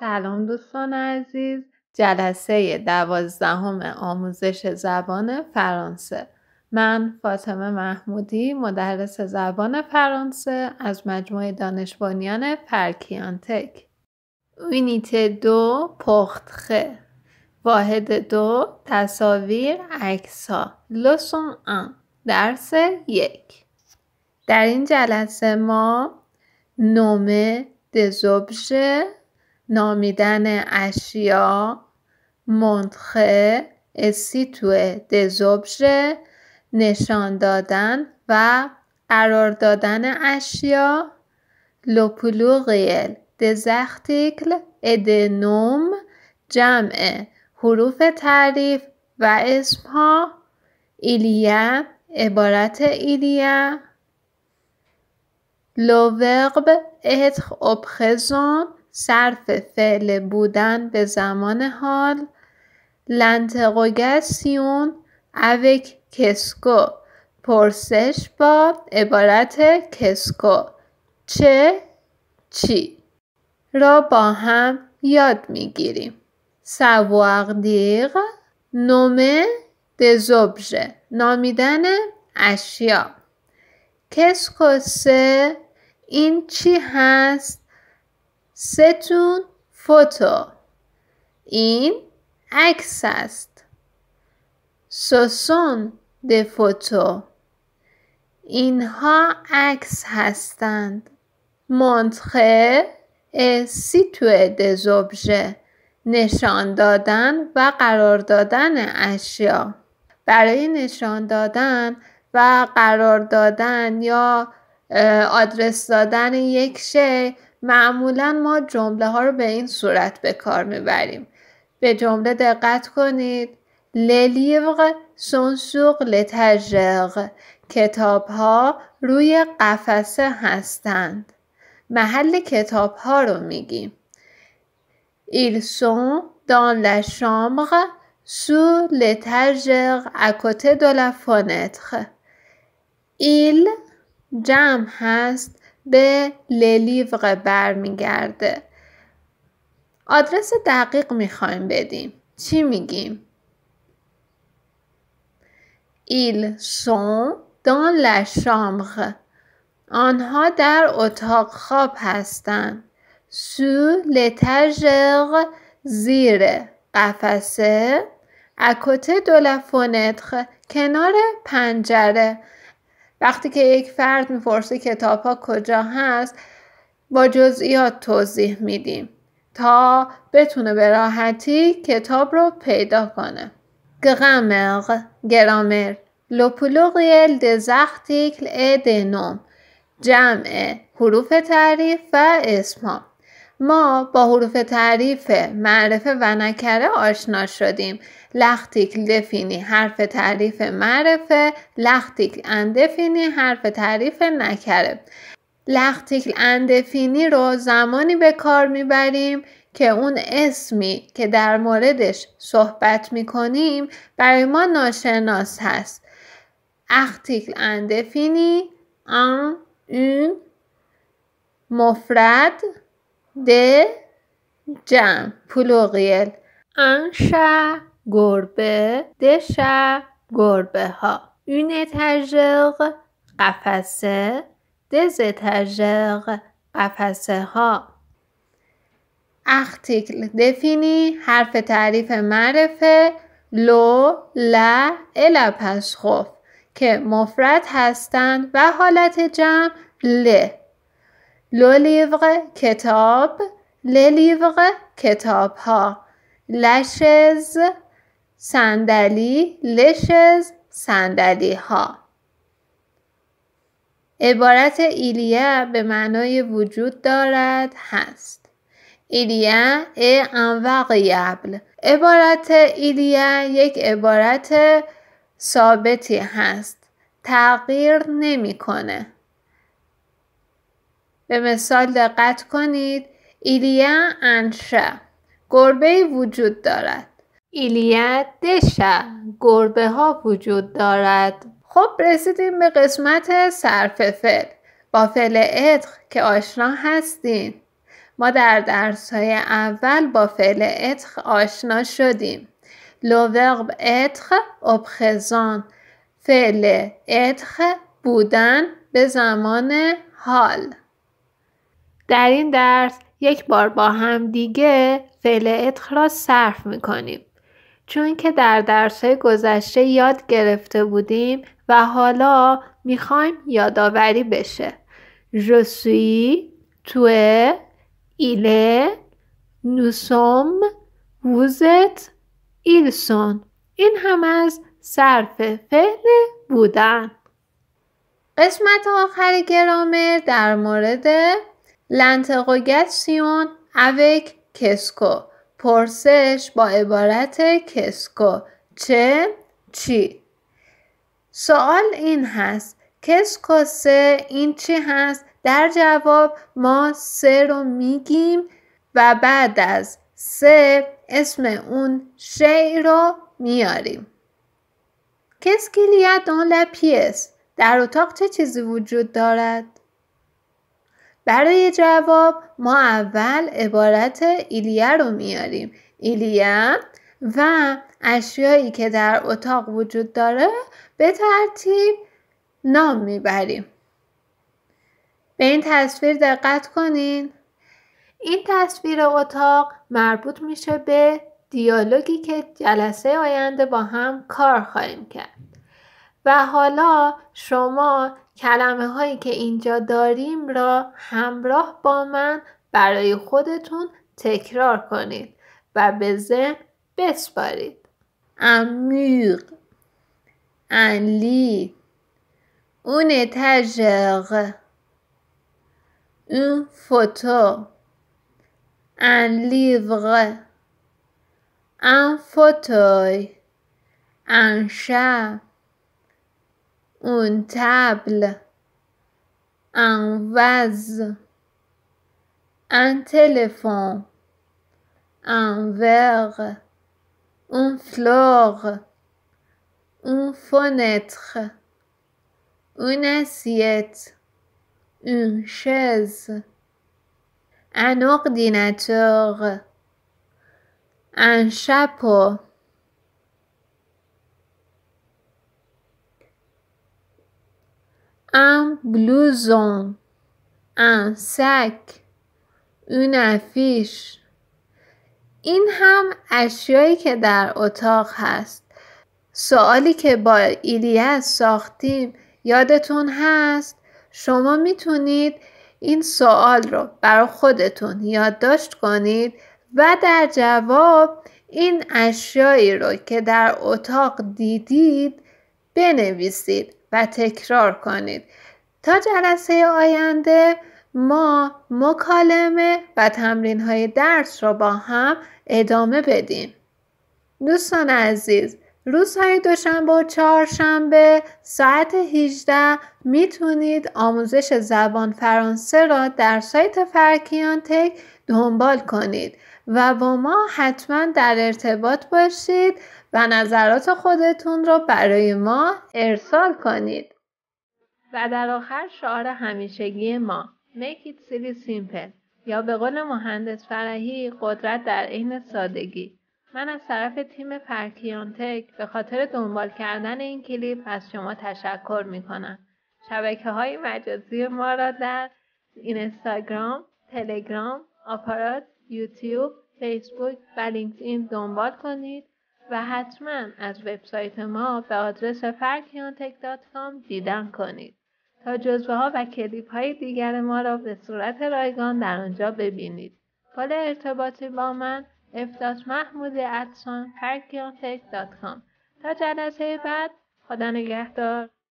سلام دوستان عزیز جلسه دوازدهم آموزش زبان فرانسه من فاطمه محمودی مدرس زبان فرانسه از مجموعه دانشبانیان فرکیانتک اونیت دو پختخه واحد دو تصاویر اکسا لسون ان درس یک در این جلسه ما نومه دزوبژه نامیدن اشیا منتخه استیتو دزوبژه نشان دادن و قرار دادن اشیا لوپولوغیل دزختیکل ادنوم جمع حروف تعریف و اسمها ایلیا عبارت ایلیا لوورب اتخ ابخزون صرف فعل بودن به زمان حال لنتقوگسیون اوک کسکو پرسش با عبارت کسکو چه چی را با هم یاد میگیریم سوار دیغ نومه دزوبژه نامیدن اشیا کسکو سه این چی هست ستون فوتو این عکس است سوسون د فوتو اینها عکس هستند منتخه سیتوه زبجه نشان دادن و قرار دادن اشیا برای نشان دادن و قرار دادن یا آدرس دادن یک شی معمولا ما جمله ها رو به این صورت به کار میبریم به جمله دقت کنید للیور سونسوق لتجغ کتاب ها روی قفسه هستند محل کتاب ها رو میگیم Ils sont dans la سو sous اکوته à côté جمع هست به للیوغ برمیگرده آدرس دقیق میخوایم بدیم چی میگیم ایل سون دان لشامغ آنها در اتاق خواب هستند سو لتجغ زیر قفسه اکوته دولفونتخ کنار پنجره وقتی که یک فرد میپرسه کتاب ها کجا هست با جزئیات توضیح میدیم تا بتونه به راحتی کتاب رو پیدا کنه. گرامر گرامر لو دزختیکل، دز ا دنوم جمع حروف تعریف و اسمها ما با حروف تعریف معرفه و نکره آشنا شدیم. لختیک دفینی حرف تعریف معرفه، لختیک اندفینی حرف تعریف نکره. لختیک اندفینی رو زمانی به کار میبریم که اون اسمی که در موردش صحبت میکنیم برای ما ناشناس هست. اختیکل اندفینی ان اون مفرد د جمع پلوغیل انشا گربه دشا گربه ها این تجرق قفسه دز تجرق قفسه ها اختیکل دفینی حرف تعریف معرفه لو لا الا پس که مفرد هستند و حالت جمع له لو کتاب لی کتاب ها لشز صندلی لشز صندلی ها عبارت ایلیه به معنای وجود دارد هست ایلیه ای انوق عبارت ایلیه یک عبارت ثابتی هست تغییر نمیکنه. به مثال دقت کنید ایلیا انشا گربه وجود دارد ایلیا دشا گربه ها وجود دارد خب رسیدیم به قسمت صرف فعل با فعل ادخ که آشنا هستین ما در درس های اول با فعل ادخ آشنا شدیم لوورب ادخ ابخزان فعل ادخ بودن به زمان حال در این درس یک بار با هم دیگه فعل اتق را صرف میکنیم. چون که در درس گذشته یاد گرفته بودیم و حالا میخوایم یادآوری بشه. Je تو، ایله، نوسوم ووزت، ایلسون. این هم از صرف فعل بودن. قسمت آخر گرامر در مورد لنتقوگسیون اوک کسکو پرسش با عبارت کسکو چه چی سوال این هست کسکو سه این چی هست در جواب ما سه رو میگیم و بعد از سه اسم اون شی رو میاریم کسکیلیت دون لپیس در اتاق چه چیزی وجود دارد؟ برای جواب ما اول عبارت ایلیه رو میاریم ایلیه و اشیایی که در اتاق وجود داره به ترتیب نام میبریم به این تصویر دقت کنین این تصویر اتاق مربوط میشه به دیالوگی که جلسه آینده با هم کار خواهیم کرد و حالا شما کلمه هایی که اینجا داریم را همراه با من برای خودتون تکرار کنید و به ذهن بسپارید امیغ انلی اون تجغ اون فوتو ان livre, ان فوتوی ان une table, un vase, un téléphone, un verre, une fleur, une fenêtre, une assiette, une chaise, un ordinateur, un chapeau. Un blouson. Un sac. Une affiche. این هم اشیایی که در اتاق هست. سوالی که با ایلیاس ساختیم یادتون هست؟ شما میتونید این سوال رو برای خودتون یادداشت کنید و در جواب این اشیایی رو که در اتاق دیدید بنویسید و تکرار کنید تا جلسه آینده ما مکالمه و تمرین های درس را با هم ادامه بدیم دوستان عزیز روزهای دوشنبه و چهارشنبه ساعت 18 میتونید آموزش زبان فرانسه را در سایت فرکیان تک دنبال کنید و با ما حتما در ارتباط باشید و نظرات خودتون را برای ما ارسال کنید و در آخر شعار همیشگی ما Make it silly simple یا به قول مهندس فرهی قدرت در عین سادگی من از طرف تیم پرکیانتک به خاطر دنبال کردن این کلیپ از شما تشکر می کنم. شبکه های مجازی ما را در اینستاگرام، تلگرام، آپارات، یوتیوب، فیسبوک و لینکدین دنبال کنید و حتما از وبسایت ما به آدرس فرکیانتک.com دیدن کنید تا جزوه ها و کلیپ های دیگر ما را به صورت رایگان در آنجا ببینید. پل ارتباطی با من افتاتمحمود ادسان پرکیانتک دات کام تا جلسه بعد خدا نگهدار